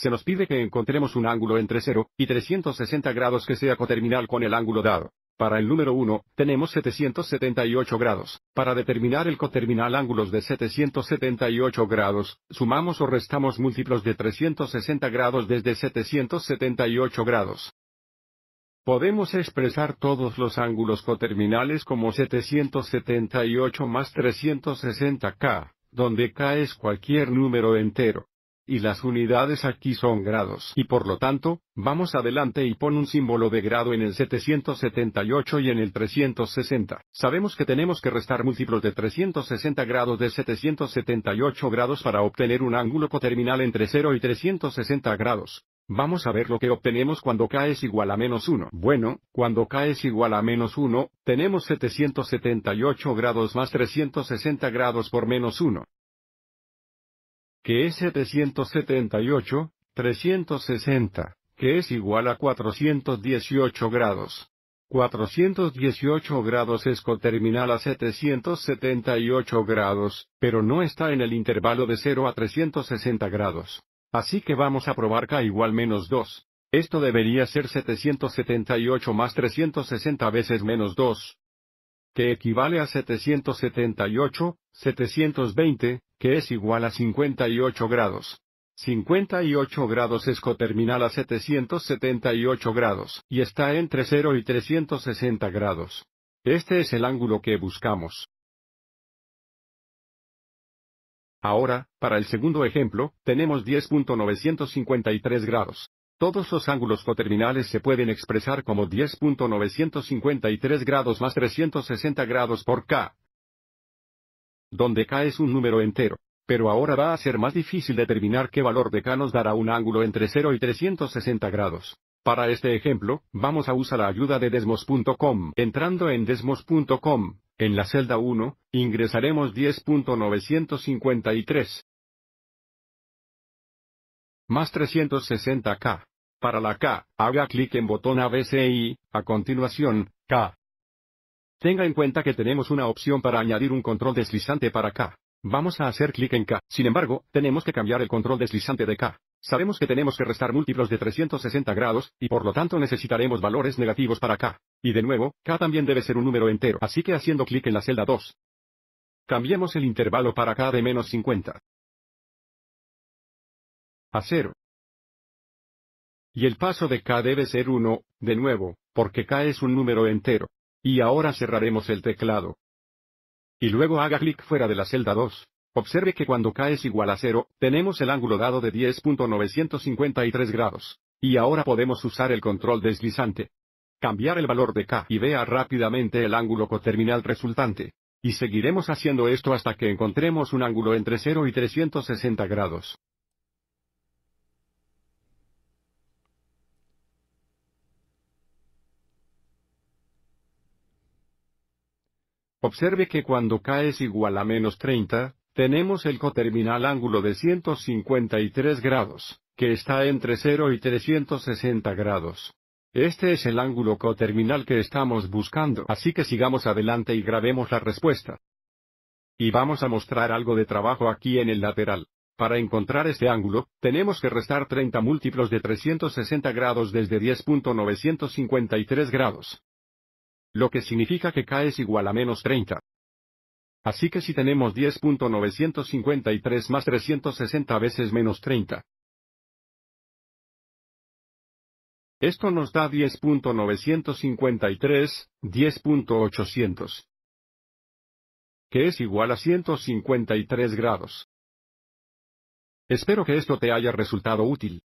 se nos pide que encontremos un ángulo entre 0 y 360 grados que sea coterminal con el ángulo dado. Para el número 1, tenemos 778 grados. Para determinar el coterminal ángulos de 778 grados, sumamos o restamos múltiplos de 360 grados desde 778 grados. Podemos expresar todos los ángulos coterminales como 778 más 360k, donde k es cualquier número entero y las unidades aquí son grados y por lo tanto, vamos adelante y pon un símbolo de grado en el 778 y en el 360. Sabemos que tenemos que restar múltiplos de 360 grados de 778 grados para obtener un ángulo coterminal entre 0 y 360 grados. Vamos a ver lo que obtenemos cuando k es igual a menos 1. Bueno, cuando k es igual a menos 1, tenemos 778 grados más 360 grados por menos 1 que es 778, 360, que es igual a 418 grados. 418 grados es coterminal a 778 grados, pero no está en el intervalo de 0 a 360 grados. Así que vamos a probar k igual menos 2. Esto debería ser 778 más 360 veces menos 2, que equivale a 778, 720, que es igual a 58 grados. 58 grados es coterminal a 778 grados, y está entre 0 y 360 grados. Este es el ángulo que buscamos. Ahora, para el segundo ejemplo, tenemos 10.953 grados. Todos los ángulos coterminales se pueden expresar como 10.953 grados más 360 grados por K, donde k es un número entero. Pero ahora va a ser más difícil determinar qué valor de k nos dará un ángulo entre 0 y 360 grados. Para este ejemplo, vamos a usar la ayuda de desmos.com. Entrando en desmos.com, en la celda 1, ingresaremos 10.953 más 360K. Para la K, haga clic en botón y, a continuación, K, Tenga en cuenta que tenemos una opción para añadir un control deslizante para K. Vamos a hacer clic en K. Sin embargo, tenemos que cambiar el control deslizante de K. Sabemos que tenemos que restar múltiplos de 360 grados, y por lo tanto necesitaremos valores negativos para K. Y de nuevo, K también debe ser un número entero, así que haciendo clic en la celda 2. Cambiemos el intervalo para K de menos 50. A 0. Y el paso de K debe ser 1, de nuevo, porque K es un número entero. Y ahora cerraremos el teclado. Y luego haga clic fuera de la celda 2. Observe que cuando K es igual a 0, tenemos el ángulo dado de 10.953 grados. Y ahora podemos usar el control deslizante. Cambiar el valor de K y vea rápidamente el ángulo coterminal resultante. Y seguiremos haciendo esto hasta que encontremos un ángulo entre 0 y 360 grados. Observe que cuando k es igual a menos 30, tenemos el coterminal ángulo de 153 grados, que está entre 0 y 360 grados. Este es el ángulo coterminal que estamos buscando, así que sigamos adelante y grabemos la respuesta. Y vamos a mostrar algo de trabajo aquí en el lateral. Para encontrar este ángulo, tenemos que restar 30 múltiplos de 360 grados desde 10.953 grados lo que significa que k es igual a menos 30. Así que si tenemos 10.953 más 360 veces menos 30. Esto nos da 10.953, 10.800. Que es igual a 153 grados. Espero que esto te haya resultado útil.